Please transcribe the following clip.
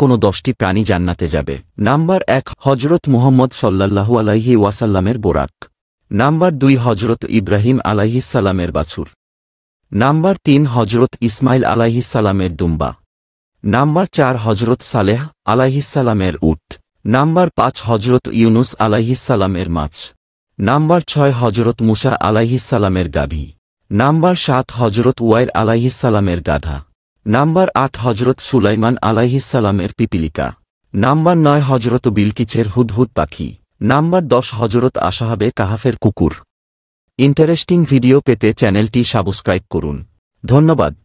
কোনো দশটি প্রাণী জান্নাতে যাবে নাম্বার এক হজরত মুহম্মদ সাল্লাহু আলাইহি ওয়াসাল্লামের বোরাক নাম্বার দুই হজরত ইব্রাহিম আলাইহিসাল্লামের বাছুর নাম্বার তিন হজরত ইসমাইল আলাইহিসাল্লামের দুম্বা নাম্বার চার হজরত সালেহ আলাইহিসাল্লামের উট নাম্বার পাঁচ হজরত ইউনুস আলাইহিসাল্লামের মাছ নাম্বার ছয় হজরত মুসা আলাইহিসাল্লামের গাভী নাম্বার সাত হজরত ওয়াইর আলাইহিসাল্লামের গাধা নাম্বার আট হজরত সুলাইমান আলাইহিসালামের পিপিলিকা নাম্বার নয় হজরত বিলকিচের হুদহুদ পাখি নাম্বার দশ হজরত আশাহাবে কাহাফের কুকুর ইন্টারেস্টিং ভিডিও পেতে চ্যানেলটি সাবস্ক্রাইব করুন ধন্যবাদ